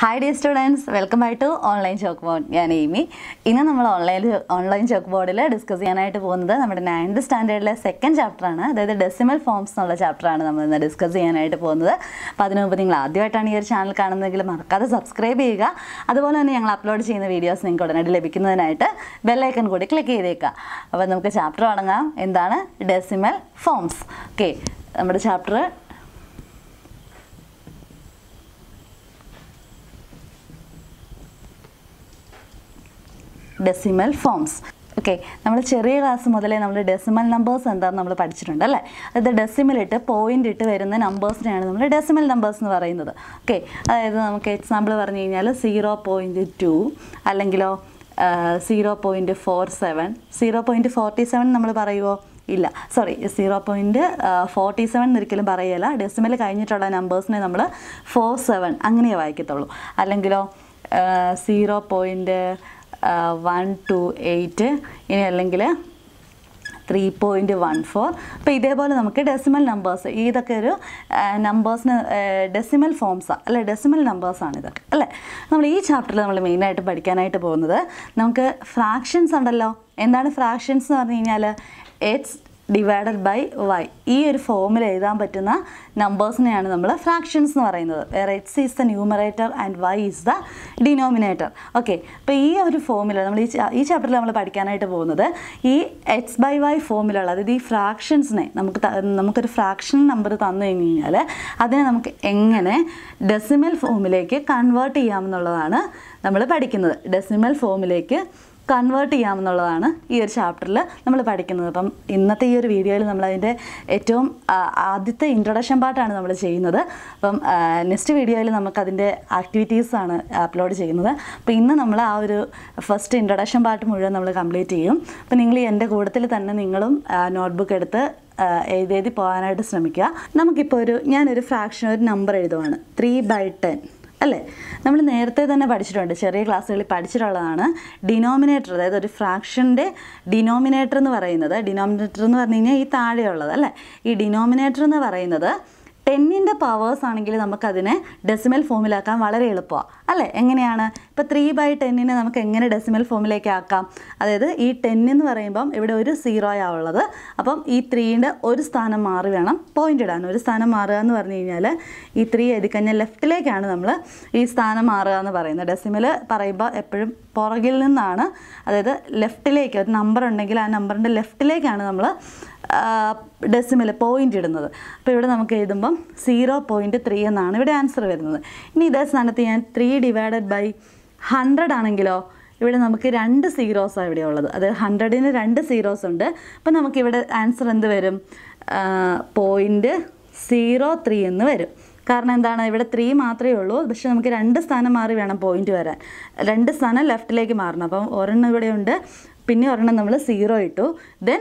hi dear students welcome back to online chalk board ഞാൻ എയ്മി ഇന്ന് നമ്മൾ ഓൺലൈൻ ഓൺലൈൻ ചോക്ക് ബോർഡിൽ ഡിസ്കസ് ചെയ്യാനായിട്ട് പോകുന്നത് നമ്മുടെ നയൻത് സ്റ്റാൻഡേർഡിലെ സെക്കൻഡ് ചാപ്റ്ററാണ് അതായത് ഡെസിമൽ ഫോംസ് എന്നുള്ള ചാപ്റ്ററാണ് നമ്മൾ ഇന്ന് ഡിസ്കസ് ചെയ്യാനായിട്ട് പോകുന്നത് അപ്പോൾ അതിനു മുമ്പ് നിങ്ങൾ ആദ്യമായിട്ടാണ് ഈ ഒരു ചാനൽ കാണുന്നതെങ്കിൽ മറക്കാതെ സബ്സ്ക്രൈബ് ചെയ്യുക അതുപോലെ തന്നെ ഞങ്ങൾ അപ്ലോഡ് ചെയ്യുന്ന വീഡിയോസ് നിങ്ങൾക്ക് ഉടനടി ലഭിക്കുന്നതിനായിട്ട് ബെല്ലൈക്കൺ കൂടി ക്ലിക്ക് ചെയ്തേക്കുക അപ്പോൾ നമുക്ക് ചാപ്റ്റർ തുടങ്ങാം എന്താണ് ഡെസിമൽ ഫോംസ് ഓക്കെ നമ്മുടെ ചാപ്റ്റർ ഡെസിമൽ ഫോംസ് ഓക്കെ നമ്മൾ ചെറിയ ക്ലാസ് മുതലേ നമ്മൾ ഡെസിമൽ നമ്പേഴ്സ് എന്താണെന്ന് നമ്മൾ പഠിച്ചിട്ടുണ്ട് അല്ലേ അതായത് ഡെസിമൽ ഇട്ട് പോയിൻ്റ് ഇട്ട് വരുന്ന നമ്പേഴ്സിനെയാണ് നമ്മൾ ഡെസിമൽ നമ്പേഴ്സ് എന്ന് പറയുന്നത് ഓക്കെ അതായത് നമുക്ക് എക്സാമ്പിൾ പറഞ്ഞു കഴിഞ്ഞാൽ സീറോ പോയിൻറ്റ് ടു അല്ലെങ്കിലോ zero point four seven zero point forty seven നമ്മൾ പറയുമോ ഇല്ല sorry zero point forty seven എന്നൊരിക്കലും പറയല ഡെസിമൽ കഴിഞ്ഞിട്ടുള്ള നമ്പേഴ്സിനെ നമ്മൾ ഫോർ സെവൻ അങ്ങനെയേ വായിക്കത്തുള്ളൂ അല്ലെങ്കിലോ zero point one two eight ഇനി അല്ലെങ്കിൽ ത്രീ പോയിൻറ്റ് വൺ ഫോർ അപ്പോൾ ഇതേപോലെ നമുക്ക് ഡെസിമൽ നമ്പേഴ്സ് ഇതൊക്കെ ഒരു നമ്പേഴ്സിന് ഡെസിമൽ ഫോംസാണ് അല്ലെ ഡെസിമൽ നമ്പേഴ്സാണ് ഇതൊക്കെ അല്ലേ നമ്മൾ ഈ ചാപ്റ്ററിൽ നമ്മൾ മെയിനായിട്ട് പഠിക്കാനായിട്ട് പോകുന്നത് നമുക്ക് ഫ്രാക്ഷൻസ് ഉണ്ടല്ലോ എന്താണ് ഫ്രാക്ഷൻസ് എന്ന് പറഞ്ഞു കഴിഞ്ഞാൽ എറ്റ്സ് ഡിവൈഡഡ് ബൈ വൈ ഈ ഒരു ഫോമിൽ എഴുതാൻ പറ്റുന്ന നമ്പേഴ്സിനെയാണ് നമ്മൾ ഫ്രാക്ഷൻസ് എന്ന് പറയുന്നത് where X is the numerator and Y is the denominator okay അപ്പോൾ ഈ ഒരു ഫോമിൽ നമ്മൾ ഈ ഈ ചാപ്റ്ററിൽ നമ്മൾ പഠിക്കാനായിട്ട് പോകുന്നത് ഈ എക്സ് ബൈ വൈ ഫോമിലുള്ള അതായത് ഈ ഫ്രാക്ഷൻസിനെ നമുക്ക് നമുക്കൊരു ഫ്രാക്ഷൻ നമ്പർ തന്നു കഴിഞ്ഞ് കഴിഞ്ഞാൽ അതിനെ നമുക്ക് എങ്ങനെ ഡെസിമൽ ഫോമിലേക്ക് കൺവേർട്ട് ചെയ്യാമെന്നുള്ളതാണ് നമ്മൾ പഠിക്കുന്നത് ഡെസിമൽ ഫോമിലേക്ക് കൺവേർട്ട് ചെയ്യാമെന്നുള്ളതാണ് ഈ ഒരു ചാപ്റ്ററിൽ നമ്മൾ പഠിക്കുന്നത് അപ്പം ഇന്നത്തെ ഈ ഒരു വീഡിയോയിൽ നമ്മളതിൻ്റെ ഏറ്റവും ആദ്യത്തെ ഇൻട്രൊഡക്ഷൻ പാട്ടാണ് നമ്മൾ ചെയ്യുന്നത് അപ്പം നെക്സ്റ്റ് വീഡിയോയിൽ നമുക്കതിൻ്റെ ആക്ടിവിറ്റീസാണ് അപ്ലോഡ് ചെയ്യുന്നത് അപ്പോൾ ഇന്ന് നമ്മൾ ആ ഒരു ഫസ്റ്റ് ഇൻട്രൊഡക്ഷൻ പാർട്ട് മുഴുവൻ നമ്മൾ കംപ്ലീറ്റ് ചെയ്യും അപ്പോൾ നിങ്ങൾ എൻ്റെ കൂട്ടത്തിൽ തന്നെ നിങ്ങളും നോട്ട്ബുക്ക് എടുത്ത് എഴുതി എഴുതി പോകാനായിട്ട് ശ്രമിക്കുക നമുക്കിപ്പോൾ ഒരു ഞാനൊരു ഫ്രാക്ഷൻ ഒരു നമ്പർ എഴുതുവാണ് ത്രീ ബൈ ടെൻ അല്ലേ നമ്മൾ നേരത്തെ തന്നെ പഠിച്ചിട്ടുണ്ട് ചെറിയ ക്ലാസ്സുകളിൽ പഠിച്ചിട്ടുള്ളതാണ് ഡിനോമിനേറ്റർ അതായത് ഒരു ഫ്രാക്ഷൻ്റെ ഡിനോമിനേറ്റർ എന്ന് പറയുന്നത് ഡിനോമിനേറ്റർ എന്ന് പറഞ്ഞു കഴിഞ്ഞാൽ ഈ താഴെയുള്ളത് അല്ലേ ഈ ഡിനോമിനേറ്റർ എന്ന് പറയുന്നത് ടെന്നിൻ്റെ പവേഴ്സ് ആണെങ്കിൽ നമുക്കതിനെ ഡെസിമൽ ഫോമിലാക്കാൻ വളരെ എളുപ്പമാണ് അല്ലേ എങ്ങനെയാണ് ഇപ്പോൾ ത്രീ ബൈ ടെന്നിനെ നമുക്ക് എങ്ങനെ ഡെസിമൽ ഫോമിലേക്ക് ആക്കാം അതായത് ഈ ടെന്നെന്ന് പറയുമ്പം ഇവിടെ ഒരു സീറോയാണ് ഉള്ളത് അപ്പം ഈ ത്രീൻ്റെ ഒരു സ്ഥാനം മാറി വേണം പോയിൻ്റ് ഇടാൻ ഒരു സ്ഥാനം മാറുക എന്ന് പറഞ്ഞു കഴിഞ്ഞാൽ ഈ ത്രീ എഴുതിക്കഴിഞ്ഞാൽ ലെഫ്റ്റിലേക്കാണ് നമ്മൾ ഈ സ്ഥാനം മാറുക എന്ന് പറയുന്നത് ഡെസിമൽ പറയുമ്പോൾ എപ്പോഴും പുറകിൽ നിന്നാണ് അതായത് ലെഫ്റ്റിലേക്ക് ഒരു നമ്പർ ഉണ്ടെങ്കിൽ ആ നമ്പറിൻ്റെ ലെഫ്റ്റിലേക്കാണ് നമ്മൾ ഡെസിമൽ പോയിന്റ് ഇടുന്നത് അപ്പോൾ ഇവിടെ നമുക്ക് എഴുതുമ്പം സീറോ പോയിൻറ്റ് ത്രീ എന്നാണ് ഇവിടെ ആൻസർ വരുന്നത് ഇനി ഇതേ സ്ഥാനത്ത് ഞാൻ ത്രീ ഡിവൈഡഡ് ബൈ ഹൺഡ്രഡ് ആണെങ്കിലോ ഇവിടെ നമുക്ക് രണ്ട് സീറോസാണ് ഇവിടെ ഉള്ളത് അത് ഹൺഡ്രഡിന് രണ്ട് സീറോസ് ഉണ്ട് അപ്പം നമുക്കിവിടെ ആൻസർ എന്ത് വരും പോയിൻ്റ് സീറോ ത്രീ എന്ന് വരും കാരണം എന്താണ് ഇവിടെ ത്രീ മാത്രമേ ഉള്ളൂ പക്ഷെ നമുക്ക് രണ്ട് സ്ഥാനം മാറി വേണം പോയിന്റ് വരാൻ രണ്ട് സ്ഥാനം ലെഫ്റ്റിലേക്ക് മാറണം അപ്പം ഒരെണ്ണം ഇവിടെ ഉണ്ട് പിന്നെ ഒരെണ്ണം നമ്മൾ സീറോ ഇട്ടു ദെൻ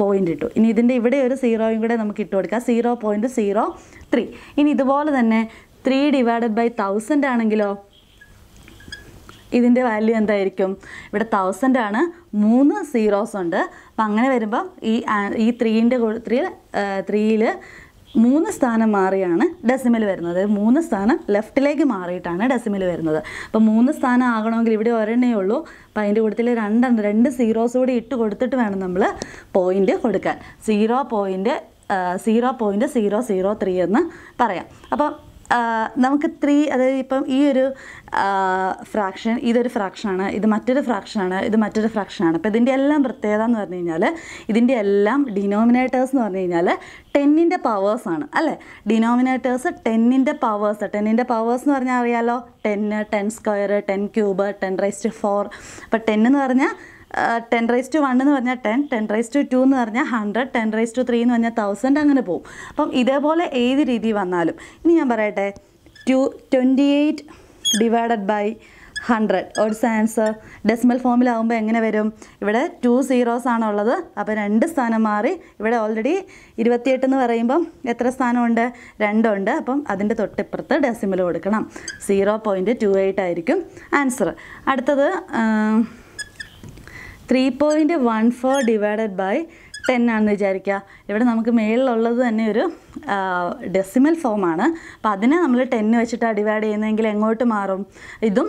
പോയിൻ്റ് ഇട്ടു ഇനി ഇതിൻ്റെ ഇവിടെ ഒരു സീറോയും കൂടെ നമുക്ക് ഇട്ട് കൊടുക്കാം സീറോ പോയിൻറ്റ് സീറോ ത്രീ ഇനി ഇതുപോലെ തന്നെ ത്രീ ഡിവൈഡഡ് ബൈ തൗസൻഡ് ആണെങ്കിലോ ഇതിൻ്റെ വാല്യൂ എന്തായിരിക്കും ഇവിടെ തൗസൻഡ് ആണ് മൂന്ന് സീറോസ് ഉണ്ട് അപ്പം അങ്ങനെ വരുമ്പം ഈ ഈ ത്രീൻ്റെ ത്രീ ത്രീയിൽ മൂന്ന് സ്ഥാനം മാറിയാണ് ഡെസിമൽ വരുന്നത് മൂന്ന് സ്ഥാനം ലെഫ്റ്റിലേക്ക് മാറിയിട്ടാണ് ഡെസിമൽ വരുന്നത് അപ്പോൾ മൂന്ന് സ്ഥാനം ആകണമെങ്കിൽ ഇവിടെ ഒരെണ്ണേ ഉള്ളൂ അപ്പോൾ അതിൻ്റെ കൂട്ടത്തിൽ രണ്ടെണ്ണം രണ്ട് സീറോസ് കൂടി ഇട്ട് കൊടുത്തിട്ട് വേണം നമ്മൾ പോയിൻ്റ് കൊടുക്കാൻ zero point zero point zero zero three എന്ന് പറയാം അപ്പം നമുക്ക് ത്രീ അതായത് ഇപ്പം ഈ ഒരു ഫ്രാക്ഷൻ ഇതൊരു ഫ്രാക്ഷനാണ് ഇത് മറ്റൊരു ഫ്രാക്ഷനാണ് ഇത് മറ്റൊരു ഫ്രാക്ഷനാണ് അപ്പോൾ ഇതിൻ്റെ എല്ലാം പ്രത്യേകത എന്ന് പറഞ്ഞു കഴിഞ്ഞാൽ ഇതിൻ്റെ എല്ലാം ഡിനോമിനേറ്റേഴ്സ് എന്ന് പറഞ്ഞു കഴിഞ്ഞാൽ ടെന്നിൻ്റെ പവേഴ്സാണ് അല്ലേ ഡിനോമിനേറ്റേഴ്സ് ടെന്നിൻ്റെ പവേഴ്സ് ടെന്നിൻ്റെ പവേഴ്സ് എന്ന് പറഞ്ഞാൽ അറിയാലോ ten ten square ten cube ten raised four അപ്പോൾ ടെൻ എന്ന് പറഞ്ഞാൽ ടെൻ റൈസ് ടു വൺ എന്ന് പറഞ്ഞാൽ ten ten raise to two എന്ന് പറഞ്ഞാൽ hundred ten raise to three എന്ന് പറഞ്ഞാൽ തൗസൻഡ് അങ്ങനെ പോകും അപ്പം ഇതേപോലെ ഏത് രീതി വന്നാലും ഇനി ഞാൻ പറയട്ടെ two twenty eight divided by hundred ഒരു ആൻസർ ഡെസിമൽ ഫോമിലാവുമ്പോൾ എങ്ങനെ വരും ഇവിടെ ടു സീറോസ് ആണുള്ളത് അപ്പോൾ രണ്ട് സ്ഥാനം മാറി ഇവിടെ ഓൾറെഡി ഇരുപത്തിയെട്ട് എന്ന് പറയുമ്പം എത്ര സ്ഥാനമുണ്ട് രണ്ടുണ്ട് അപ്പം അതിൻ്റെ തൊട്ടിപ്പുറത്ത് ഡെസിമൽ കൊടുക്കണം സീറോ പോയിൻറ്റ് ടു എയ്റ്റ് ആയിരിക്കും ആൻസർ അടുത്തത് three point one four divided by ten ആണെന്ന് വിചാരിക്കുക ഇവിടെ നമുക്ക് മേളിലുള്ളത് തന്നെ ഒരു ഡെസിമൽ ഫോമാണ് അപ്പം അതിനെ നമ്മൾ ടെന്ന് വെച്ചിട്ടാണ് ഡിവൈഡ് ചെയ്യുന്നതെങ്കിൽ എങ്ങോട്ട് മാറും ഇതും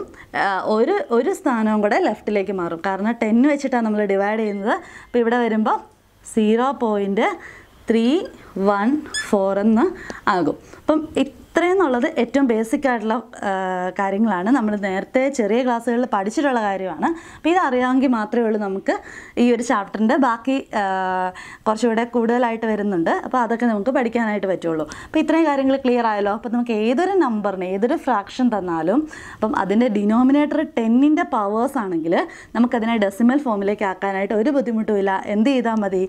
ഒരു ഒരു സ്ഥാനവും കൂടെ ലെഫ്റ്റിലേക്ക് മാറും കാരണം ടെന്ന് വെച്ചിട്ടാണ് നമ്മൾ ഡിവൈഡ് ചെയ്യുന്നത് അപ്പോൾ ഇവിടെ വരുമ്പോൾ zero point three one four എന്ന് ആകും അപ്പം ഇത്രയെന്നുള്ളത് ഏറ്റവും ബേസിക് ആയിട്ടുള്ള കാര്യങ്ങളാണ് നമ്മൾ നേരത്തെ ചെറിയ ക്ലാസ്സുകളിൽ പഠിച്ചിട്ടുള്ള കാര്യമാണ് അപ്പോൾ ഇത് അറിയാമെങ്കിൽ മാത്രമേ ഉള്ളൂ നമുക്ക് ഈ ഒരു ചാപ്റ്ററിൻ്റെ ബാക്കി കുറച്ചുകൂടെ കൂടുതലായിട്ട് വരുന്നുണ്ട് അപ്പോൾ അതൊക്കെ നമുക്ക് പഠിക്കാനായിട്ട് പറ്റുള്ളൂ അപ്പോൾ ഇത്രയും കാര്യങ്ങൾ ക്ലിയർ ആയല്ലോ അപ്പോൾ നമുക്ക് ഏതൊരു നമ്പറിന് ഏതൊരു ഫ്രാക്ഷൻ തന്നാലും അപ്പം അതിൻ്റെ ഡിനോമിനേറ്റർ ടെന്നിൻ്റെ പവേഴ്സ് ആണെങ്കിൽ നമുക്കതിനെ ഡെസിമൽ ഫോമിലേക്ക് ആക്കാനായിട്ട് ഒരു ബുദ്ധിമുട്ടുമില്ല എന്ത് ചെയ്താൽ മതി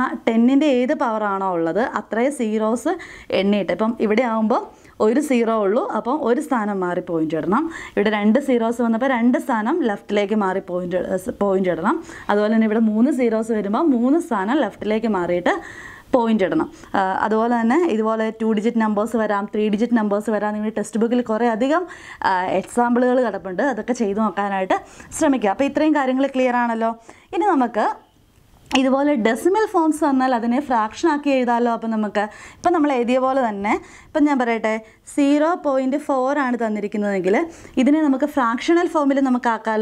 ആ ടെന്നിൻ്റെ ഏത് പവറാണോ ഉള്ളത് അത്രയും സീറോസ് എണ്ണിയിട്ട് ഇപ്പം ഇവിടെ ആകുമ്പോൾ ഒരു സീറോ ഉള്ളൂ അപ്പോൾ ഒരു സ്ഥാനം മാറി പോയിൻ്റ് ഇടണം ഇവിടെ രണ്ട് സീറോസ് വന്നപ്പോൾ രണ്ട് സ്ഥാനം ലെഫ്റ്റിലേക്ക് മാറി പോയിൻ്റ് പോയിൻ്റ് ഇടണം അതുപോലെ തന്നെ ഇവിടെ മൂന്ന് സീറോസ് വരുമ്പോൾ മൂന്ന് സ്ഥാനം ലെഫ്റ്റിലേക്ക് മാറിയിട്ട് പോയിൻ്റ് ഇടണം അതുപോലെ തന്നെ ഇതുപോലെ ടു ഡിജിറ്റ് നമ്പേഴ്സ് വരാം ത്രീ ഡിജിറ്റ് നമ്പേഴ്സ് വരാം നിങ്ങൾ ടെക്സ്റ്റ് ബുക്കിൽ കുറേ അധികം എക്സാമ്പിളുകൾ കിടപ്പുണ്ട് അതൊക്കെ ചെയ്തു നോക്കാനായിട്ട് ശ്രമിക്കുക അപ്പോൾ ഇത്രയും കാര്യങ്ങൾ ക്ലിയർ ആണല്ലോ ഇനി നമുക്ക് ഇതുപോലെ ഡെസിമൽ ഫോംസ് വന്നാൽ അതിനെ ഫ്രാക്ഷൻ ആക്കി എഴുതാമല്ലോ അപ്പോൾ നമുക്ക് ഇപ്പം നമ്മൾ എഴുതിയ പോലെ തന്നെ ഇപ്പം ഞാൻ പറയട്ടെ സീറോ ഫോർ ആണ് തന്നിരിക്കുന്നതെങ്കിൽ ഇതിനെ നമുക്ക് ഫ്രാക്ഷണൽ ഫോമിൽ നമുക്ക്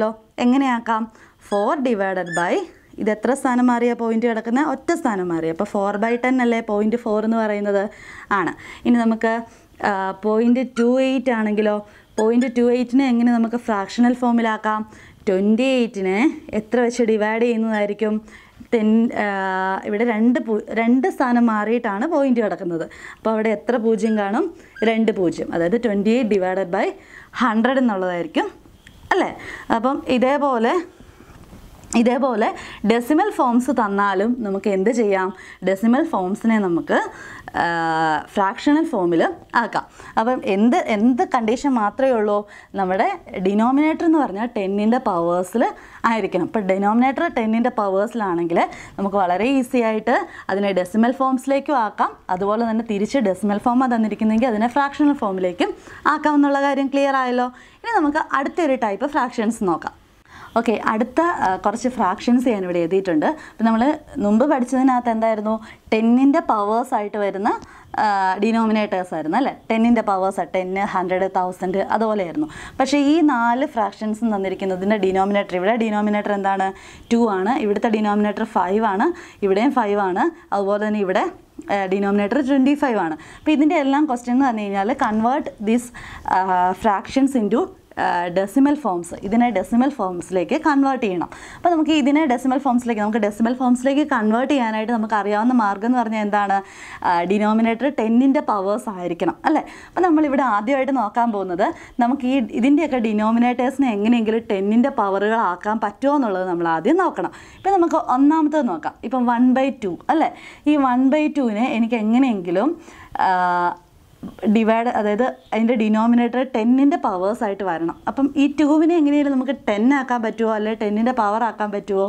എങ്ങനെയാക്കാം ഫോർ ഡിവൈഡഡ് ബൈ ഇത് എത്ര സ്ഥാനം മാറിയ പോയിന്റ് കിടക്കുന്ന ഒറ്റ സ്ഥാനം മാറി അപ്പോൾ ഫോർ ബൈ ടെൻ അല്ലേ പോയിന്റ് ഫോർ എന്ന് പറയുന്നത് ആണ് ഇനി നമുക്ക് പോയിന്റ് ടു എയ്റ്റ് ആണെങ്കിലോ പോയിന്റ് ടു എയ്റ്റിനെ എങ്ങനെ നമുക്ക് ഫ്രാക്ഷണൽ ഫോമിലാക്കാം ട്വൻറ്റി എയ്റ്റിനെ എത്ര വെച്ച് ഡിവൈഡ് ചെയ്യുന്നതായിരിക്കും തെൻ ഇവിടെ രണ്ട് രണ്ട് സ്ഥാനം മാറിയിട്ടാണ് പോയിന്റ് കിടക്കുന്നത് അപ്പോൾ അവിടെ എത്ര പൂജ്യം കാണും രണ്ട് പൂജ്യം അതായത് twenty eight divided by hundred എന്നുള്ളതായിരിക്കും അല്ലേ അപ്പം ഇതേപോലെ ഇതേപോലെ ഡെസിമൽ ഫോംസ് തന്നാലും നമുക്ക് എന്ത് ചെയ്യാം ഡെസിമൽ ഫോംസിനെ നമുക്ക് ഫ്രാക്ഷണൽ ഫോമിൽ ആക്കാം അപ്പം എന്ത് എന്ത് കണ്ടീഷൻ മാത്രമേ ഉള്ളൂ നമ്മുടെ ഡിനോമിനേറ്റർ എന്ന് പറഞ്ഞാൽ ടെന്നിൻ്റെ പവേഴ്സിൽ ആയിരിക്കണം അപ്പം ഡിനോമിനേറ്റർ ടെന്നിൻ്റെ പവേഴ്സിലാണെങ്കിൽ നമുക്ക് വളരെ ഈസി ആയിട്ട് അതിനെ ഡെസിമൽ ഫോംസിലേക്കും ആക്കാം അതുപോലെ തന്നെ തിരിച്ച് ഡെസിമൽ ഫോമാണ് തന്നിരിക്കുന്നെങ്കിൽ അതിനെ ഫ്രാക്ഷണൽ ഫോമിലേക്കും ആക്കാം എന്നുള്ള കാര്യം ക്ലിയർ ആയല്ലോ ഇനി നമുക്ക് അടുത്തൊരു ടൈപ്പ് ഫ്രാക്ഷൻസ് നോക്കാം ഓക്കെ അടുത്ത കുറച്ച് ഫ്രാക്ഷൻസ് ഞാൻ ഇവിടെ എഴുതിയിട്ടുണ്ട് അപ്പം നമ്മൾ മുമ്പ് പഠിച്ചതിനകത്ത് എന്തായിരുന്നു ടെന്നിൻ്റെ പവേഴ്സ് ആയിട്ട് വരുന്ന ഡിനോമിനേറ്റേഴ്സ് ആയിരുന്നു അല്ലേ ടെന്നിൻ്റെ പവേഴ്സ് ടെന്ന് ഹൺഡ്രഡ് തൗസൻഡ് അതുപോലെയായിരുന്നു പക്ഷേ ഈ നാല് ഫ്രാക്ഷൻസ് തന്നിരിക്കുന്നതിൻ്റെ ഡിനോമിനേറ്റർ ഇവിടെ ഡിനോമിനേറ്റർ എന്താണ് ടു ആണ് ഇവിടുത്തെ ഡിനോമിനേറ്റർ ഫൈവ് ആണ് ഇവിടെയും ഫൈവ് ആണ് അതുപോലെ തന്നെ ഇവിടെ ഡിനോമിനേറ്റർ ട്വൻറ്റി ഫൈവ് ആണ് അപ്പോൾ ഇതിൻ്റെ എല്ലാം ക്വസ്റ്റ്യൻ എന്ന് പറഞ്ഞു കഴിഞ്ഞാൽ convert this fractions into decimal forms ഇതിനെ ഡെസിമൽ ഫോംസിലേക്ക് കൺവേർട്ട് ചെയ്യണം അപ്പോൾ നമുക്ക് ഇതിനെ ഡെസിമൽ ഫോംസിലേക്ക് നമുക്ക് ഡെസിമൽ ഫോംസിലേക്ക് കൺവേർട്ട് ചെയ്യാനായിട്ട് നമുക്ക് അറിയാവുന്ന മാർഗ്ഗം എന്ന് പറഞ്ഞാൽ എന്താണ് ഡിനോമിനേറ്റർ ടെന്നിൻ്റെ പവേഴ്സ് ആയിരിക്കണം അല്ലേ അപ്പോൾ നമ്മളിവിടെ ആദ്യമായിട്ട് നോക്കാൻ പോകുന്നത് നമുക്ക് ഈ ഇതിൻ്റെയൊക്കെ ഡിനോമിനേറ്റേഴ്സിനെ എങ്ങനെയെങ്കിലും ടെന്നിൻ്റെ പവറുകളാക്കാൻ പറ്റുമോ എന്നുള്ളത് നമ്മൾ ആദ്യം നോക്കണം ഇപ്പം നമുക്ക് ഒന്നാമത്തത് നോക്കാം ഇപ്പം വൺ ബൈ ടു അല്ലേ ഈ വൺ ബൈ ടുവിനെ എനിക്ക് എങ്ങനെയെങ്കിലും ഡിവൈഡ് അതായത് അതിൻ്റെ ഡിനോമിനേറ്റർ ടെന്നിൻ്റെ ആയിട്ട് വരണം അപ്പം ഈ ടൂവിനെ എങ്ങനെയാണ് നമുക്ക് ടെൻ ആക്കാൻ പറ്റുമോ അല്ലെങ്കിൽ ടെന്നിൻ്റെ പവർ ആക്കാൻ പറ്റുമോ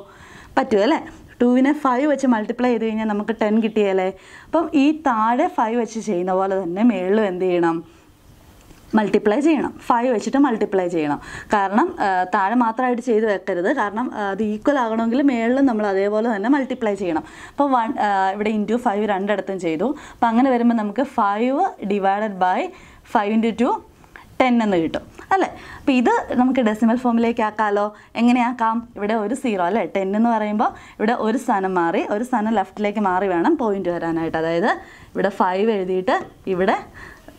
പറ്റുമോ അല്ലേ ടൂവിനെ ഫൈവ് വെച്ച് മൾട്ടിപ്ലൈ ചെയ്ത് കഴിഞ്ഞാൽ നമുക്ക് ടെൻ കിട്ടിയാലേ അപ്പം ഈ താഴെ ഫൈവ് വെച്ച് ചെയ്യുന്ന പോലെ തന്നെ മേളിലും എന്ത് ചെയ്യണം മൾട്ടിപ്ലൈ ചെയ്യണം ഫൈവ് വെച്ചിട്ട് മൾട്ടിപ്ലൈ ചെയ്യണം കാരണം താഴെ മാത്രമായിട്ട് ചെയ്ത് വെക്കരുത് കാരണം അത് ഈക്വൽ ആകണമെങ്കിൽ മേളിലും നമ്മൾ അതേപോലെ തന്നെ മൾട്ടിപ്ലൈ ചെയ്യണം അപ്പോൾ വൺ ഇവിടെ ഇൻറ്റു ഫൈവ് രണ്ടിടത്തും ചെയ്തു അപ്പോൾ അങ്ങനെ വരുമ്പോൾ നമുക്ക് five divided by five into two ten എന്ന് കിട്ടും അല്ലേ അപ്പോൾ ഇത് നമുക്ക് ഡെസിമൽ ഫോമിലേക്ക് ആക്കാമല്ലോ എങ്ങനെയാക്കാം ഇവിടെ ഒരു സീറോ അല്ലേ ടെൻ എന്ന് പറയുമ്പോൾ ഇവിടെ ഒരു സ്ഥാനം മാറി ഒരു സ്ഥാനം ലെഫ്റ്റിലേക്ക് മാറി വേണം പോയിന്റ് വരാനായിട്ട് അതായത് ഇവിടെ ഫൈവ് എഴുതിയിട്ട് ഇവിടെ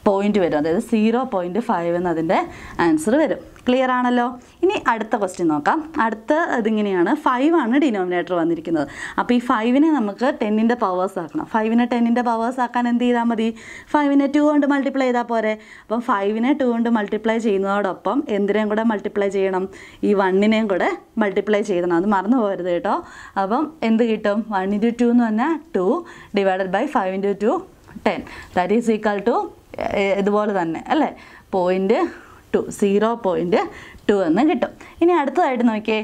പോയിന്റ് വരും അതായത് സീറോ പോയിൻറ്റ് ഫൈവ് എന്നതിൻ്റെ ആൻസർ വരും ക്ലിയർ ആണല്ലോ ഇനി അടുത്ത ക്വസ്റ്റ്യൻ നോക്കാം അടുത്ത ഇതിങ്ങനെയാണ് ഫൈവ് ആണ് ഡിനോമിനേറ്റർ വന്നിരിക്കുന്നത് അപ്പോൾ ഈ ഫൈവിനെ നമുക്ക് ടെന്നിൻ്റെ പവേഴ്സ് ആക്കണം ഫൈവിനെ ടെന്നിൻ്റെ പവേഴ്സ് ആക്കാൻ എന്ത് ചെയ്താൽ മതി ഫൈവിനെ ടു കൊണ്ട് മൾട്ടിപ്ലൈ ചെയ്താൽ പോരെ അപ്പം ഫൈവിനെ ടു കൊണ്ട് മൾട്ടിപ്ലൈ ചെയ്യുന്നതോടൊപ്പം എന്തിനേയും കൂടെ മൾട്ടിപ്ലൈ ചെയ്യണം ഈ വണ്ണിനെയും കൂടെ മൾട്ടിപ്ലൈ ചെയ്യണം അത് മറന്നു പോകരുത് കേട്ടോ അപ്പം എന്ത് കിട്ടും വൺ ഇൻറ്റു ടു എന്ന് പറഞ്ഞാൽ two divided by five into two ten that is equal to ഇതുപോലെ തന്നെ അല്ലേ point two zero point two എന്ന് കിട്ടും ഇനി അടുത്തതായിട്ട് നോക്കിയേ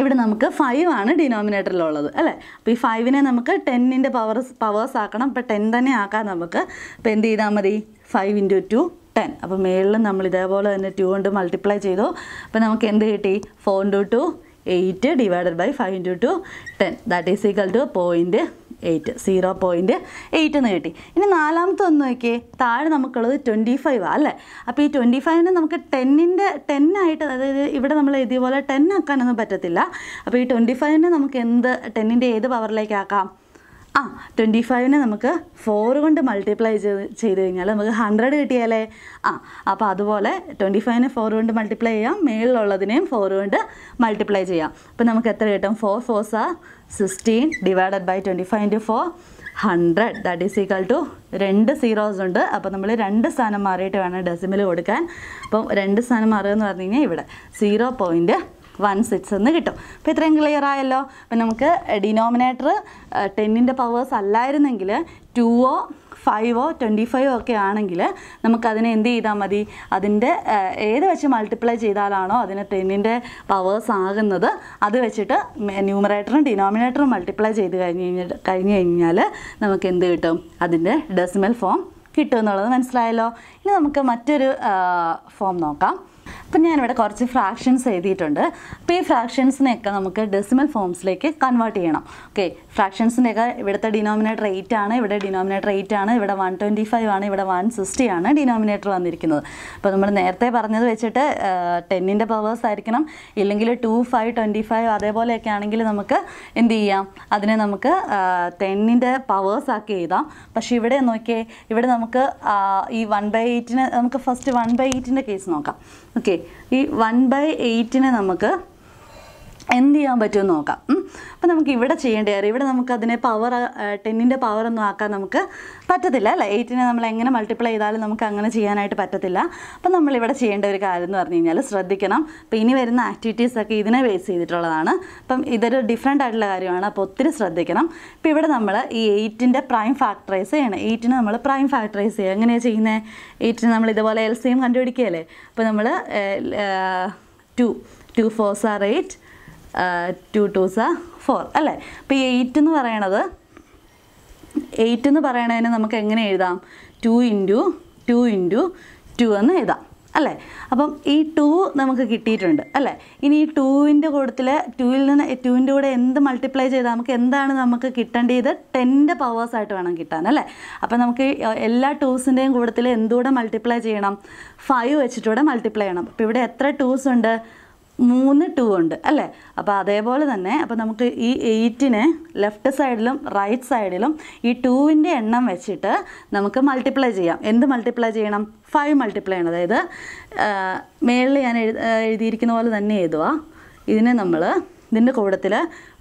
ഇവിടെ നമുക്ക് ഫൈവ് ആണ് ഡിനോമിനേറ്ററിലുള്ളത് അല്ലേ അപ്പോൾ ഈ ഫൈവിനെ നമുക്ക് ടെന്നിൻ്റെ പവർ പവേഴ്സ് ആക്കണം അപ്പോൾ ടെൻ തന്നെ ആക്കാൻ നമുക്ക് അപ്പോൾ എന്ത് ചെയ്താൽ മതി ഫൈവ് ഇൻറ്റു ടു ടെൻ അപ്പോൾ മുകളിൽ നമ്മൾ ഇതേപോലെ തന്നെ ടു കൊണ്ട് മൾട്ടിപ്ലൈ ചെയ്തു അപ്പോൾ നമുക്ക് എന്ത് കിട്ടി four into two eight divided by five into two ten that is equal to point eight zero point eight എന്ന് കിട്ടി ഇനി നാലാമത്തെ ഒന്ന് നോക്കിയേ താഴെ നമുക്കുള്ളത് ട്വൻറ്റി ഫൈവ് ആണ് അല്ലേ അപ്പോൾ ഈ ട്വൻറ്റി ഫൈവിന് നമുക്ക് ടെന്നിൻ്റെ ടെന്നായിട്ട് അതായത് ഇവിടെ നമ്മൾ എഴുതിയ ടെൻ ആക്കാനൊന്നും പറ്റത്തില്ല അപ്പോൾ ഈ ട്വൻറ്റി ഫൈവിന് നമുക്ക് എന്ത് ടെന്നിൻ്റെ ഏത് പവറിലേക്കാക്കാം ആ ട്വൻറ്റി ഫൈവിനെ നമുക്ക് ഫോർ കൊണ്ട് മൾട്ടിപ്ലൈ ചെയ്ത് ചെയ്ത് കഴിഞ്ഞാൽ നമുക്ക് ഹൺഡ്രഡ് കിട്ടിയാലേ ആ അപ്പോൾ അതുപോലെ ട്വൻറ്റി ഫൈവിനെ ഫോർ കൊണ്ട് മൾട്ടിപ്ലൈ ചെയ്യാം മേളിലുള്ളതിനെയും ഫോർ കൊണ്ട് മൾട്ടിപ്ലൈ ചെയ്യാം അപ്പോൾ നമുക്ക് എത്ര കിട്ടും ഫോർ ആ sixteen divided by twenty five into four hundred that is equal to രണ്ട് സീറോസ് ഉണ്ട് അപ്പോൾ നമ്മൾ രണ്ട് സ്ഥാനം മാറിയിട്ട് വേണം ഡെസിമിൽ കൊടുക്കാൻ അപ്പം രണ്ട് സ്ഥാനം മാറുക എന്ന് പറഞ്ഞു കഴിഞ്ഞാൽ ഇവിടെ സീറോ പോയിൻറ്റ് വൺ സിക്സ് എന്ന് കിട്ടും അപ്പോൾ ഇത്രയും ക്ലിയർ ആയല്ലോ അപ്പോൾ നമുക്ക് ഡിനോമിനേറ്റർ ടെന്നിൻ്റെ പവേഴ്സ് അല്ലായിരുന്നെങ്കിൽ ടുവോ ഫൈവോ ട്വൻറ്റി ഫൈവോ ഒക്കെ ആണെങ്കിൽ നമുക്കതിനെ എന്ത് ചെയ്താൽ മതി അതിൻ്റെ ഏത് വെച്ച് മൾട്ടിപ്ലൈ ചെയ്താലാണോ അതിന് ടെന്നിൻ്റെ പവേഴ്സ് ആകുന്നത് അത് വെച്ചിട്ട് ന്യൂമറേറ്ററും ഡിനോമിനേറ്ററും മൾട്ടിപ്ലൈ ചെയ്ത് കഴിഞ്ഞ് കഴിഞ്ഞിട്ട് കഴിഞ്ഞ് കഴിഞ്ഞാൽ നമുക്ക് എന്ത് കിട്ടും അതിൻ്റെ ഡെസിമൽ ഫോം കിട്ടും എന്നുള്ളത് മനസ്സിലായല്ലോ ഇനി നമുക്ക് മറ്റൊരു ഫോം നോക്കാം അപ്പം ഞാനിവിടെ കുറച്ച് ഫ്രാക്ഷൻസ് എഴുതിയിട്ടുണ്ട് അപ്പോൾ ഈ ഫ്രാക്ഷൻസിനെയൊക്കെ നമുക്ക് ഡെസിമൽ ഫോംസിലേക്ക് കൺവേർട്ട് ചെയ്യണം ഓക്കെ ഫ്രാക്ഷൻസിൻ്റെയൊക്കെ ഇവിടുത്തെ ഡിനോമിനേറ്റർ എയ്റ്റ് ആണ് ഇവിടെ ഡിനോമിനേറ്റർ എയ്റ്റ് ആണ് ഇവിടെ വൺ ട്വൻറ്റി ഫൈവ് ആണ് ഇവിടെ വൺ സിക്സ്റ്റി ആണ് ഡിനോമിനേറ്റർ വന്നിരിക്കുന്നത് അപ്പോൾ നമ്മൾ നേരത്തെ പറഞ്ഞത് വെച്ചിട്ട് ടെന്നിൻ്റെ പവേഴ്സ് ആയിരിക്കണം ഇല്ലെങ്കിൽ ടു ഫൈവ് ട്വൻറ്റി ഫൈവ് അതേപോലെയൊക്കെ ആണെങ്കിൽ നമുക്ക് എന്ത് ചെയ്യാം അതിനെ നമുക്ക് ടെന്നിൻ്റെ പവേഴ്സ് ആക്കി എഴുതാം പക്ഷേ ഇവിടെ നോക്കിയേ ഇവിടെ നമുക്ക് ഈ വൺ ബൈ എയ്റ്റിന് നമുക്ക് ഫസ്റ്റ് വൺ ബൈ എയ്റ്റിൻ്റെ കേസ് നോക്കാം ഓക്കെ ഈ വൺ ബൈ എയ്റ്റിനെ നമുക്ക് എന്ത് ചെയ്യാൻ പറ്റുമെന്ന് നോക്കാം അപ്പോൾ നമുക്ക് ഇവിടെ ചെയ്യേണ്ടി വരും ഇവിടെ നമുക്ക് അതിനെ പവർ ടെന്നിൻ്റെ പവർ ഒന്നും ആക്കാൻ നമുക്ക് പറ്റത്തില്ല അല്ല എയ്റ്റിനെ നമ്മൾ എങ്ങനെ മൾട്ടിപ്ലൈ ചെയ്താലും നമുക്ക് അങ്ങനെ ചെയ്യാനായിട്ട് പറ്റത്തില്ല അപ്പോൾ നമ്മളിവിടെ ചെയ്യേണ്ട ഒരു കാര്യം എന്ന് പറഞ്ഞു കഴിഞ്ഞാൽ ശ്രദ്ധിക്കണം അപ്പോൾ ഇനി വരുന്ന ആക്ടിവിറ്റീസൊക്കെ ഇതിനെ ബേസ് ചെയ്തിട്ടുള്ളതാണ് അപ്പം ഇതൊരു ഡിഫറെൻ്റ് ആയിട്ടുള്ള കാര്യമാണ് അപ്പോൾ ഒത്തിരി ശ്രദ്ധിക്കണം ഇപ്പം ഇവിടെ നമ്മൾ ഈ എയ്റ്റിൻ്റെ പ്രൈം ഫാക്ടറൈസ് ചെയ്യണം എയ്റ്റിന് നമ്മൾ പ്രൈം ഫാക്ടറൈസ് ചെയ്യുക എങ്ങനെയാണ് ചെയ്യുന്നത് എയ്റ്റിന് നമ്മൾ ഇതുപോലെ എൽ എം കണ്ടുപിടിക്കുകയല്ലേ അപ്പോൾ നമ്മൾ two two four sir eight two ടൂസ ഫോർ അല്ലേ അപ്പോൾ ഈ എയ്റ്റ് എന്ന് പറയണത് എയ്റ്റ് എന്ന് പറയണതിന് നമുക്ക് എങ്ങനെ എഴുതാം two into two into two എന്ന് എഴുതാം അല്ലേ അപ്പം ഈ ടു നമുക്ക് കിട്ടിയിട്ടുണ്ട് അല്ലേ ഇനി ഈ ടുവിൻ്റെ കൂട്ടത്തിൽ ടുവിൽ നിന്ന് ടുവിൻ്റെ കൂടെ എന്ത് മൾട്ടിപ്ലൈ ചെയ്താൽ നമുക്ക് എന്താണ് നമുക്ക് കിട്ടേണ്ടത് ടെൻ്റെ പവേഴ്സായിട്ട് വേണം കിട്ടാൻ അല്ലേ അപ്പം നമുക്ക് എല്ലാ ടൂസിൻ്റെയും കൂട്ടത്തിൽ എന്തുകൂടെ മൾട്ടിപ്ലൈ ചെയ്യണം ഫൈവ് വെച്ചിട്ടൂടെ മൾട്ടിപ്ലൈ ചെയ്യണം അപ്പോൾ ഇവിടെ എത്ര ടൂസ് ഉണ്ട് മൂന്ന് ടു ഉണ്ട് അല്ലേ അപ്പോൾ അതേപോലെ തന്നെ അപ്പോൾ നമുക്ക് ഈ എയ്റ്റിനെ ലെഫ്റ്റ് സൈഡിലും റൈറ്റ് സൈഡിലും ഈ ടൂവിൻ്റെ എണ്ണം വെച്ചിട്ട് നമുക്ക് മൾട്ടിപ്ലൈ ചെയ്യാം എന്ത് മൾട്ടിപ്ലൈ ചെയ്യണം ഫൈവ് മൾട്ടിപ്ലൈ ചെയ്യണം അതായത് മേളിൽ ഞാൻ എഴുതിയിരിക്കുന്ന പോലെ തന്നെ എഴുതുക ഇതിനെ നമ്മൾ ഇതിൻ്റെ കൂടത്തിൽ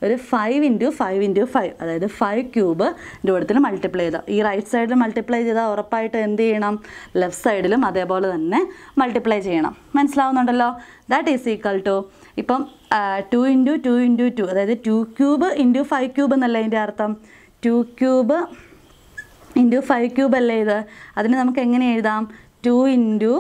ഒരു five into five into five അതായത് ഫൈവ് ക്യൂബ് ഇതിൻ്റെ കൂടത്തിൽ മൾട്ടിപ്ലൈ ചെയ്താൽ ഈ റൈറ്റ് സൈഡിൽ മൾട്ടിപ്ലൈ ചെയ്താൽ ഉറപ്പായിട്ട് എന്ത് ചെയ്യണം ലെഫ്റ്റ് സൈഡിലും അതേപോലെ തന്നെ മൾട്ടിപ്ലൈ ചെയ്യണം മനസ്സിലാവുന്നുണ്ടല്ലോ ദാറ്റ് ഈസ് ഈക്വൽ ടു ഇപ്പം two into two into two അതായത് two cube into five cube എന്നല്ലേ അതിൻ്റെ അർത്ഥം two cube into five cube അല്ലേ ഇത് അതിന് നമുക്ക് എങ്ങനെ എഴുതാം two into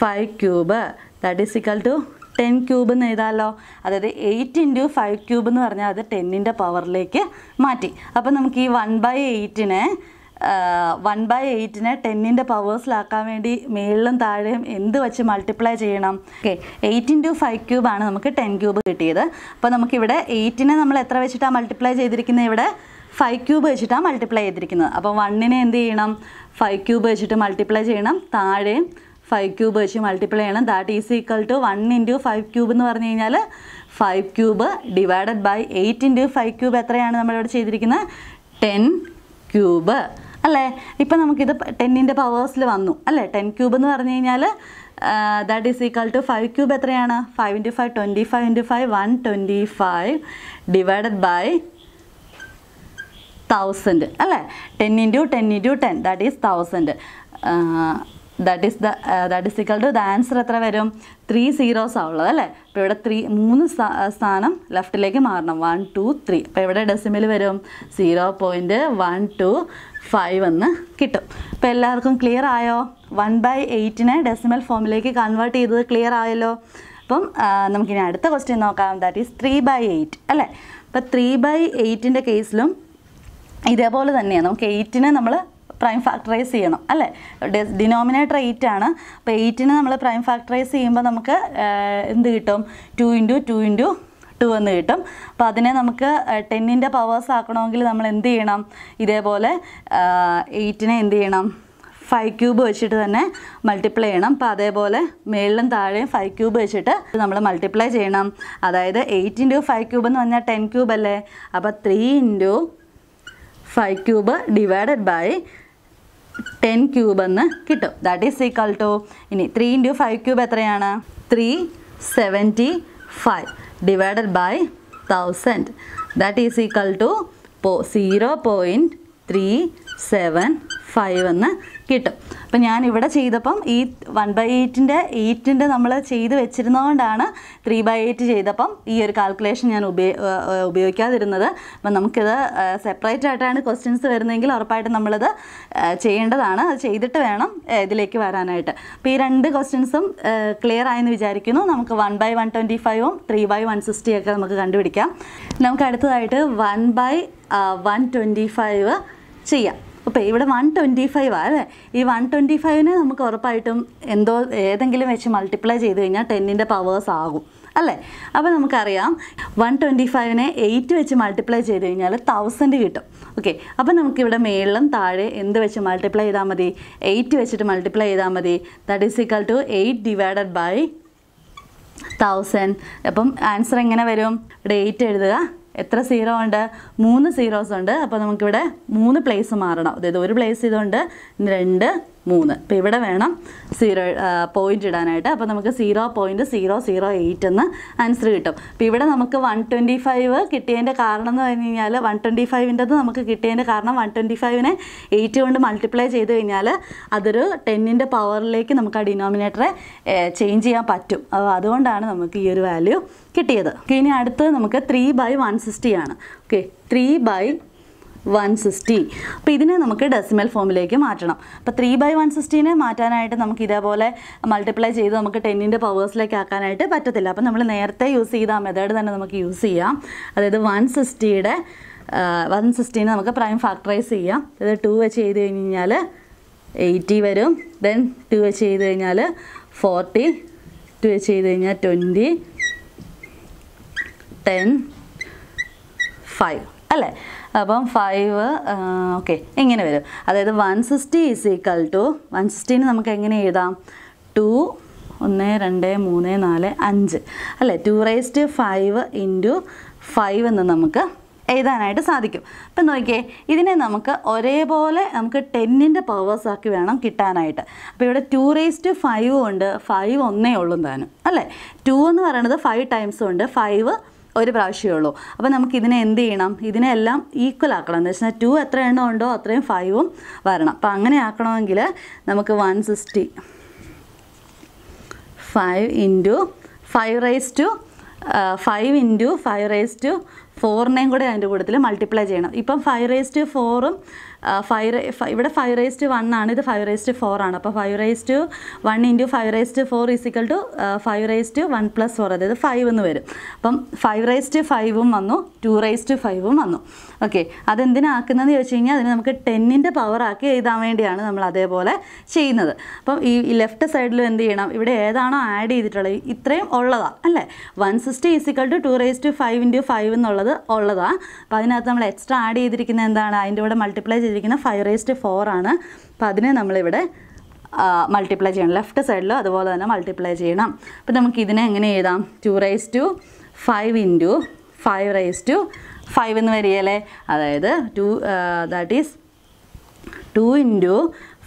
five cube that is equal to ten cube എന്ന് എഴുതാമല്ലോ അതായത് എയ്റ്റ് ഇൻറ്റു ഫൈവ് ക്യൂബ് എന്ന് പറഞ്ഞാൽ അത് ടെന്നിൻ്റെ പവറിലേക്ക് മാറ്റി അപ്പോൾ നമുക്ക് ഈ വൺ ബൈ എയ്റ്റിനെ വൺ ബൈ എയ്റ്റിനെ ടെന്നിൻ്റെ പവേഴ്സിലാക്കാൻ വേണ്ടി മേളിലും താഴെയും എന്ത് വെച്ച് മൾട്ടിപ്ലൈ ചെയ്യണം ഓക്കെ എയ്റ്റ് ഇൻറ്റു ഫൈവ് ക്യൂബാണ് നമുക്ക് ടെൻ ക്യൂബ് കിട്ടിയത് അപ്പോൾ നമുക്കിവിടെ എയ്റ്റിനെ നമ്മൾ എത്ര വെച്ചിട്ടാണ് മൾട്ടിപ്ലൈ ചെയ്തിരിക്കുന്നത് ഇവിടെ ഫൈവ് ക്യൂബ് വെച്ചിട്ടാണ് മൾട്ടിപ്ലൈ ചെയ്തിരിക്കുന്നത് അപ്പോൾ വണ്ണിനെ എന്ത് ചെയ്യണം ഫൈവ് ക്യൂബ് വെച്ചിട്ട് മൾട്ടിപ്ലൈ ചെയ്യണം താഴെയും ഫൈവ് ക്യൂബ് വെച്ച് മൾട്ടിപ്ലൈ ചെയ്യണം that is equal to one into five cube എന്ന് പറഞ്ഞു കഴിഞ്ഞാൽ five cube divided by eight into five cube എത്രയാണ് നമ്മളിവിടെ ചെയ്തിരിക്കുന്നത് ടെൻ ക്യൂബ് അല്ലേ ഇപ്പം നമുക്കിത് ടെന്നിൻ്റെ പവേഴ്സിൽ വന്നു അല്ലേ ടെൻ ക്യൂബ് എന്ന് പറഞ്ഞു കഴിഞ്ഞാൽ that is equal to five cube എത്രയാണ് five into five twenty five into five one twenty five divided by thousand അല്ലേ ten into ten into ten that is thousand that is that is equal to the answer എത്ര വരും three zeros ആവുള്ളത് അല്ലേ അപ്പോൾ ഇവിടെ three മൂന്ന് സ്ഥാനം ലെഫ്റ്റിലേക്ക് മാറണം വൺ ടു ത്രീ അപ്പോൾ ഇവിടെ ഡെസിമിൽ വരും zero point one two five എന്ന് കിട്ടും അപ്പോൾ എല്ലാവർക്കും ക്ലിയർ ആയോ വൺ ബൈ എയ്റ്റിനെ ഡെസിമൽ ഫോമിലേക്ക് കൺവേർട്ട് ചെയ്തത് ക്ലിയർ ആയല്ലോ അപ്പം നമുക്കിനി അടുത്ത ക്വസ്റ്റ്യൻ നോക്കാം that is three by eight അല്ലേ അപ്പോൾ ത്രീ ബൈ എയ്റ്റിൻ്റെ കേസിലും ഇതേപോലെ തന്നെയാണ് നമുക്ക് എയ്റ്റിനെ നമ്മൾ പ്രൈം ഫാക്ടറൈസ് ചെയ്യണം അല്ലേ ഡിനോമിനേറ്റർ എയ്റ്റ് ആണ് അപ്പോൾ എയ്റ്റിന് നമ്മൾ പ്രൈം ഫാക്ടറൈസ് ചെയ്യുമ്പോൾ നമുക്ക് എന്ത് കിട്ടും two into two into two എന്ന് കിട്ടും അപ്പോൾ അതിനെ നമുക്ക് ടെന്നിൻ്റെ പവേഴ്സ് ആക്കണമെങ്കിൽ നമ്മൾ എന്ത് ചെയ്യണം ഇതേപോലെ എയ്റ്റിനെ എന്ത് ചെയ്യണം ഫൈവ് ക്യൂബ് വെച്ചിട്ട് തന്നെ മൾട്ടിപ്ലൈ ചെയ്യണം അപ്പോൾ അതേപോലെ മേളിലും താഴെയും ഫൈവ് ക്യൂബ് വെച്ചിട്ട് നമ്മൾ മൾട്ടിപ്ലൈ ചെയ്യണം അതായത് എയ്റ്റ് ഇൻറ്റു ഫൈവ് ക്യൂബ് എന്ന് പറഞ്ഞാൽ ടെൻ ക്യൂബ് അല്ലേ അപ്പോൾ three into five cube divided by ten cube എന്ന് കിട്ടും ദാറ്റ് ഈസ് ഈക്വൽ ടു ഇനി ത്രീ ഇൻറ്റു ഫൈവ് ക്യൂബ് എത്രയാണ് three seventy five divided by thousand that is equal to പോ zero point three seven five എന്ന് കിട്ടും അപ്പം ഞാൻ ഇവിടെ ചെയ്തപ്പം ഈ വൺ ബൈ എയ്റ്റിൻ്റെ എയ്റ്റിൻ്റെ നമ്മൾ ചെയ്ത് വെച്ചിരുന്നതുകൊണ്ടാണ് ത്രീ ബൈ എയ്റ്റ് ചെയ്തപ്പം ഈ ഒരു കാൽക്കുലേഷൻ ഞാൻ ഉപയോഗ ഉപയോഗിക്കാതിരുന്നത് അപ്പം നമുക്കിത് സെപ്പറേറ്റ് ആയിട്ടാണ് ക്വസ്റ്റ്യൻസ് വരുന്നതെങ്കിൽ ഉറപ്പായിട്ടും നമ്മളിത് ചെയ്യേണ്ടതാണ് അത് ചെയ്തിട്ട് വേണം ഇതിലേക്ക് വരാനായിട്ട് അപ്പോൾ ഈ രണ്ട് ക്വസ്റ്റ്യൻസും ക്ലിയർ ആയെന്ന് വിചാരിക്കുന്നു നമുക്ക് വൺ ബൈ വൺ ട്വൻറ്റി ഫൈവും ത്രീ ബൈ വൺ സിക്സ്റ്റിയൊക്കെ നമുക്ക് കണ്ടുപിടിക്കാം നമുക്ക് അടുത്തതായിട്ട് one by one twenty five ചെയ്യാം അപ്പോൾ ഇവിടെ വൺ ട്വൻറ്റി ഫൈവ് ആണ് അല്ലേ ഈ വൺ ട്വൻറ്റി ഫൈവിനെ നമുക്ക് ഉറപ്പായിട്ടും എന്തോ ഏതെങ്കിലും വെച്ച് മൾട്ടിപ്ലൈ ചെയ്ത് കഴിഞ്ഞാൽ ടെന്നിൻ്റെ പവേഴ്സ് ആകും അല്ലേ അപ്പോൾ നമുക്കറിയാം വൺ ട്വൻറ്റി ഫൈവിനെ എയ്റ്റ് വെച്ച് മൾട്ടിപ്ലൈ ചെയ്ത് കഴിഞ്ഞാൽ തൗസൻഡ് കിട്ടും ഓക്കെ അപ്പോൾ നമുക്കിവിടെ മേളിലും താഴെ എന്ത് വെച്ച് മൾട്ടിപ്ലൈ ചെയ്താൽ മതി എയ്റ്റ് വെച്ചിട്ട് മൾട്ടിപ്ലൈ ചെയ്താൽ മതി that is equal to eight divided by thousand അപ്പം ആൻസർ എങ്ങനെ വരും ഇവിടെ എയ്റ്റ് എഴുതുക എത്ര സീറോ ഉണ്ട് മൂന്ന് സീറോസ് ഉണ്ട് അപ്പോൾ നമുക്കിവിടെ മൂന്ന് പ്ലേസ് മാറണം അതായത് ഒരു പ്ലേസ് ഇതുണ്ട് രണ്ട് മൂന്ന് അപ്പോൾ ഇവിടെ വേണം സീറോ പോയിൻ്റ് ഇടാനായിട്ട് അപ്പോൾ നമുക്ക് zero point zero zero eight എന്ന് ആൻസർ കിട്ടും അപ്പോൾ ഇവിടെ നമുക്ക് വൺ ട്വൻറ്റി ഫൈവ് കിട്ടിയതിൻ്റെ കാരണം എന്ന് പറഞ്ഞു കഴിഞ്ഞാൽ വൺ ട്വൻറ്റി ഫൈവിൻ്റെത് നമുക്ക് കിട്ടിയതിൻ്റെ കാരണം വൺ ട്വൻറ്റി ഫൈവിനെ എയ്റ്റ് കൊണ്ട് മൾട്ടിപ്ലൈ ചെയ്ത് കഴിഞ്ഞാൽ അതൊരു ടെന്നിൻ്റെ പവറിലേക്ക് നമുക്ക് ആ ഡിനോമിനേറ്ററെ ചേഞ്ച് ചെയ്യാൻ പറ്റും അപ്പോൾ അതുകൊണ്ടാണ് നമുക്ക് ഈ ഒരു വാല്യൂ കിട്ടിയത് ഇനി അടുത്തത് നമുക്ക് ത്രീ ബൈ വൺ സിക്സ്റ്റി ആണ് okay three by one sixty അപ്പോൾ ഇതിനെ നമുക്ക് ഡെസിമൽ ഫോമിലേക്ക് മാറ്റണം അപ്പോൾ ത്രീ ബൈ വൺ സിക്സ്റ്റീനെ മാറ്റാനായിട്ട് നമുക്ക് ഇതേപോലെ മൾട്ടിപ്ലൈ ചെയ്ത് നമുക്ക് ടെന്നിൻ്റെ പവേഴ്സിലേക്ക് ആക്കാനായിട്ട് പറ്റത്തില്ല അപ്പോൾ നമ്മൾ നേരത്തെ യൂസ് ചെയ്ത ആ മെത്തേഡ് തന്നെ നമുക്ക് യൂസ് ചെയ്യാം അതായത് വൺ സിക്സ്റ്റിയുടെ വൺ സിക്സ്റ്റീനെ നമുക്ക് പ്രൈം ഫാക്ടറൈസ് ചെയ്യാം അതായത് ടു വെച്ച് ചെയ്ത് കഴിഞ്ഞ് കഴിഞ്ഞാൽ എയ്റ്റി വരും ദെൻ ടു വെച്ച് ചെയ്ത് കഴിഞ്ഞാൽ ഫോർട്ടി ടു വെച്ച് ചെയ്ത് കഴിഞ്ഞാൽ ട്വൻറ്റി ടെൻ ഫൈവ് അല്ലേ അപ്പം ഫൈവ് ഓക്കെ എങ്ങനെ വരും അതായത് one sixty is equal to one സിക്സ്റ്റീന് നമുക്ക് എങ്ങനെ എഴുതാം ടു ഒന്ന് രണ്ട് മൂന്ന് നാല് അഞ്ച് അല്ലേ to raised five into five എന്ന് നമുക്ക് എഴുതാനായിട്ട് സാധിക്കും അപ്പം നോക്കിയേ ഇതിനെ നമുക്ക് ഒരേപോലെ നമുക്ക് ടെന്നിൻ്റെ പവേഴ്സാക്കി വേണം കിട്ടാനായിട്ട് അപ്പോൾ ഇവിടെ ടു റേസ്റ്റ് ഫൈവ് ഉണ്ട് ഫൈവ് ഒന്നേ ഉള്ളൂ താനും അല്ലേ ടു എന്ന് പറയുന്നത് ഫൈവ് ടൈംസ് ഉണ്ട് ഫൈവ് ഒരു പ്രാവശ്യമേ ഉള്ളൂ അപ്പോൾ നമുക്ക് ഇതിനെ എന്ത് ചെയ്യണം ഇതിനെ എല്ലാം ഈക്വൽ ആക്കണം എന്ന് വെച്ചാൽ ടു എത്ര എണ്ണം ഉണ്ടോ അത്രയും ഫൈവും വരണം അപ്പോൾ അങ്ങനെ ആക്കണമെങ്കിൽ നമുക്ക് one sixty five into five raise to five into five raise to ഫോറിനെയും കൂടെ അതിൻ്റെ കൂട്ടത്തിൽ മൾട്ടിപ്ലൈ ചെയ്യണം ഇപ്പം ഫൈവ് റൈസ് ടു ഫോറും ഫൈവ് ഇവിടെ ഫൈവ് റേസ്റ്റ് വൺ ആണ് ഇത് ഫൈവ് റേസ്റ്റ് ഫോർ ആണ് അപ്പോൾ five raised one into five raised four is equal to five raised one plus four അതായത് ഫൈവ് എന്ന് വരും അപ്പം ഫൈവ് റേസ്റ്റ് ഫൈവും വന്നു ടു റേസ്റ്റ് ഫൈവും വന്നു ഓക്കെ അതെന്തിനാക്കുന്നതെന്ന് ചോദിച്ചു കഴിഞ്ഞാൽ അതിന് നമുക്ക് ടെന്നിൻ്റെ പവറാക്കി എഴുതാൻ വേണ്ടിയാണ് നമ്മൾ അതേപോലെ ചെയ്യുന്നത് അപ്പം ഈ ലെഫ്റ്റ് സൈഡിലും എന്ത് ചെയ്യണം ഇവിടെ ഏതാണോ ആഡ് ചെയ്തിട്ടുള്ളത് ഇത്രയും ഉള്ളതാണ് അല്ലേ one sixty is equal to two raised five into five എന്നുള്ളത് ഉള്ളതാണ് അപ്പോൾ അതിനകത്ത് നമ്മൾ എക്സ്ട്രാ ആഡ് ചെയ്തിരിക്കുന്നത് എന്താണ് അതിൻ്റെ കൂടെ മൾട്ടിപ്ലൈ ചെയ്ത് തന്നിരിക്കുന്ന ഫൈവ് റേസ്റ്റ് ഫോർ ആണ് അപ്പോൾ അതിനെ നമ്മളിവിടെ മൾട്ടിപ്ലൈ ചെയ്യണം ലെഫ്റ്റ് സൈഡിലും അതുപോലെ തന്നെ മൾട്ടിപ്ലൈ ചെയ്യണം അപ്പോൾ നമുക്ക് ഇതിനെ എങ്ങനെ എഴുതാം two raise to five into five raise to five എന്ന് വരികയല്ലേ അതായത് two that is two into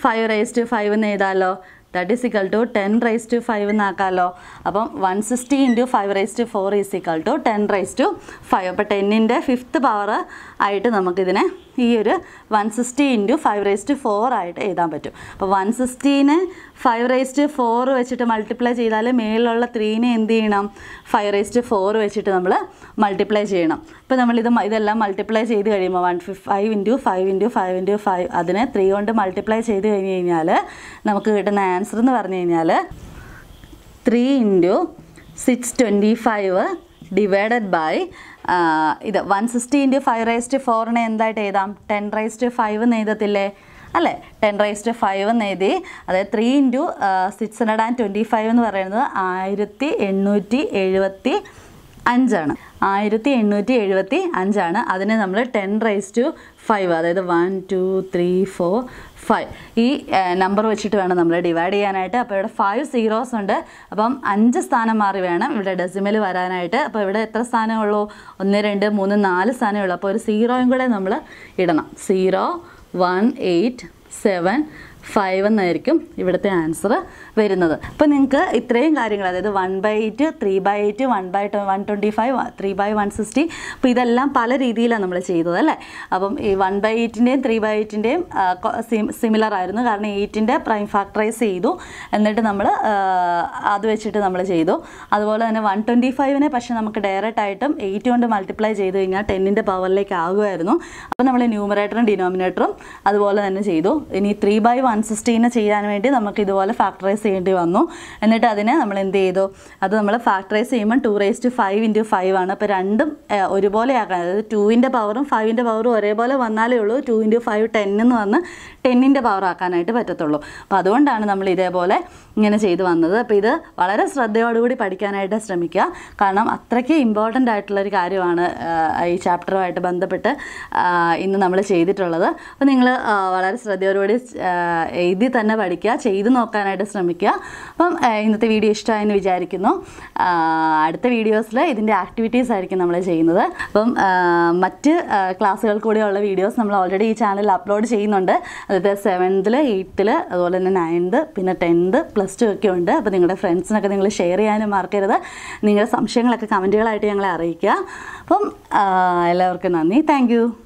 five raise to five എന്ന് എഴുതാമല്ലോ that is equal to ten raise to five എന്നാക്കാമല്ലോ അപ്പം one sixty into five raise to four is equal to ten raise to five അപ്പോൾ ടെന്നിൻ്റെ fifth power ആയിട്ട് നമുക്കിതിനെ ഈ ഒരു one sixty into five raised four ആയിട്ട് എഴുതാൻ പറ്റും അപ്പോൾ വൺ സിക്സ്റ്റീനെ ഫൈവ് റേസ്റ്റ് ഫോർ വെച്ചിട്ട് മൾട്ടിപ്ലൈ ചെയ്താൽ മേളിലുള്ള ത്രീനെ എന്ത് ചെയ്യണം ഫൈവ് റേസ്റ്റ് ഫോർ വെച്ചിട്ട് നമ്മൾ മൾട്ടിപ്ലൈ ചെയ്യണം അപ്പോൾ നമ്മൾ ഇത് ഇതെല്ലാം മൾട്ടിപ്ലൈ ചെയ്ത് കഴിയുമ്പോൾ one five into five into five into five അതിനെ ത്രീ കൊണ്ട് മൾട്ടിപ്ലൈ ചെയ്ത് കഴിഞ്ഞ് കഴിഞ്ഞാൽ നമുക്ക് കിട്ടുന്ന ആൻസർ എന്ന് പറഞ്ഞു കഴിഞ്ഞാൽ three into six twenty five divided by ഇത് one sixty into five raised ഫോറിനെ എന്തായിട്ട് എഴുതാം ടെൻ റേസ്റ്റ് ഫൈവ് എന്ന് എഴുതത്തില്ലേ അല്ലേ ടെൻ റേസ്റ്റ് ഫൈവ് എന്ന് എഴുതി അതായത് three into six hundred and twenty five എന്ന് പറയുന്നത് ആയിരത്തി എണ്ണൂറ്റി എഴുപത്തി അഞ്ചാണ് ആയിരത്തി എണ്ണൂറ്റി എഴുപത്തി അഞ്ചാണ് അതിനെ നമ്മൾ ടെൻ റൈസ് ടു ഫൈവ് അതായത് one two three four five ഈ നമ്പർ വെച്ചിട്ട് വേണം നമ്മൾ ഡിവൈഡ് ചെയ്യാനായിട്ട് അപ്പോൾ ഇവിടെ ഫൈവ് സീറോസ് ഉണ്ട് അപ്പം അഞ്ച് സ്ഥാനം മാറി വേണം ഇവിടെ ഡെസിമൽ വരാനായിട്ട് അപ്പോൾ ഇവിടെ എത്ര സ്ഥാനമുള്ളൂ ഒന്ന് രണ്ട് മൂന്ന് നാല് സ്ഥാനം ഉള്ളൂ അപ്പോൾ ഒരു സീറോയും കൂടെ നമ്മൾ ഇടണം zero one eight seven five എന്നായിരിക്കും ഇവിടുത്തെ ആൻസർ വരുന്നത് അപ്പോൾ നിങ്ങൾക്ക് ഇത്രയും കാര്യങ്ങൾ അതായത് one by eight three by eight one by one twenty five three by one sixty അപ്പോൾ ഇതെല്ലാം പല രീതിയിലാണ് നമ്മൾ ചെയ്തത് അല്ലേ അപ്പം ഈ വൺ ബൈ എയ്റ്റിൻ്റെയും ത്രീ ബൈ എയ്റ്റിൻ്റെയും സിമിലർ ആയിരുന്നു കാരണം എയ്റ്റിൻ്റെ പ്രൈം ഫാക്ടറൈസ് ചെയ്തു എന്നിട്ട് നമ്മൾ അത് വെച്ചിട്ട് നമ്മൾ ചെയ്തു അതുപോലെ തന്നെ വൺ ട്വൻറ്റി ഫൈവിനെ പക്ഷേ നമുക്ക് ഡയറക്റ്റ് ആയിട്ടും എയ്റ്റ് കൊണ്ട് മൾട്ടിപ്ലൈ ചെയ്ത് കഴിഞ്ഞാൽ ടെന്നിൻ്റെ പവറിലേക്ക് ആകുമായിരുന്നു അപ്പോൾ നമ്മൾ ന്യൂമറേറ്ററും ഡിനോമിനേറ്ററും അതുപോലെ തന്നെ ചെയ്തു ഇനി ത്രീ ബൈ വൺ ചെയ്യാൻ വേണ്ടി നമുക്ക് ഇതുപോലെ ഫാക്ടറൈസ് ചെയ്യേണ്ടി വന്നു എന്നിട്ട് അതിനെ നമ്മൾ എന്ത് ചെയ്തു അത് നമ്മൾ ഫാക്ടറൈസ് ചെയ്യുമ്പോൾ two raise to five into five ആണ് അപ്പോൾ രണ്ടും ഒരുപോലെ ആക്കാൻ അതായത് ടുവിൻ്റെ പവറും ഫൈവിൻ്റെ പവറും ഒരേപോലെ വന്നാലേ ഉള്ളൂ ടു ഇൻറ്റു ഫൈവ് ടെൻ എന്ന് വന്ന് ടെന്നിൻ്റെ പവർ ആക്കാനായിട്ട് പറ്റത്തുള്ളൂ അപ്പോൾ അതുകൊണ്ടാണ് നമ്മൾ ഇതേപോലെ ഇങ്ങനെ ചെയ്തു വന്നത് അപ്പോൾ ഇത് വളരെ ശ്രദ്ധയോടുകൂടി പഠിക്കാനായിട്ട് ശ്രമിക്കുക കാരണം അത്രയ്ക്ക് ഇമ്പോർട്ടൻ്റ് ആയിട്ടുള്ളൊരു കാര്യമാണ് ഈ ചാപ്റ്ററുമായിട്ട് ബന്ധപ്പെട്ട് ഇന്ന് നമ്മൾ ചെയ്തിട്ടുള്ളത് അപ്പോൾ നിങ്ങൾ വളരെ ശ്രദ്ധയോടുകൂടി എഴുതി തന്നെ പഠിക്കുക ചെയ്ത് നോക്കാനായിട്ട് ശ്രമിക്കുക അപ്പം ഇന്നത്തെ വീഡിയോ ഇഷ്ടമായെന്ന് വിചാരിക്കുന്നു അടുത്ത വീഡിയോസിൽ ഇതിൻ്റെ ആക്ടിവിറ്റീസ് ആയിരിക്കും നമ്മൾ ചെയ്യുന്നത് അപ്പം മറ്റ് ക്ലാസ്സുകൾ കൂടെയുള്ള വീഡിയോസ് നമ്മൾ ഓൾറെഡി ഈ ചാനലിൽ അപ്ലോഡ് ചെയ്യുന്നുണ്ട് അതായത് സെവൻത്തിൽ എയ്ത്തിൽ അതുപോലെ തന്നെ നയൻത് പിന്നെ ടെൻത്ത് പ്ലസ് ടു ഒക്കെ ഉണ്ട് അപ്പോൾ നിങ്ങളുടെ ഫ്രണ്ട്സിനൊക്കെ നിങ്ങൾ ഷെയർ ചെയ്യാനും മറക്കരുത് നിങ്ങളുടെ സംശയങ്ങളൊക്കെ കമൻറ്റുകളായിട്ട് ഞങ്ങളെ അറിയിക്കുക അപ്പം എല്ലാവർക്കും നന്ദി താങ്ക്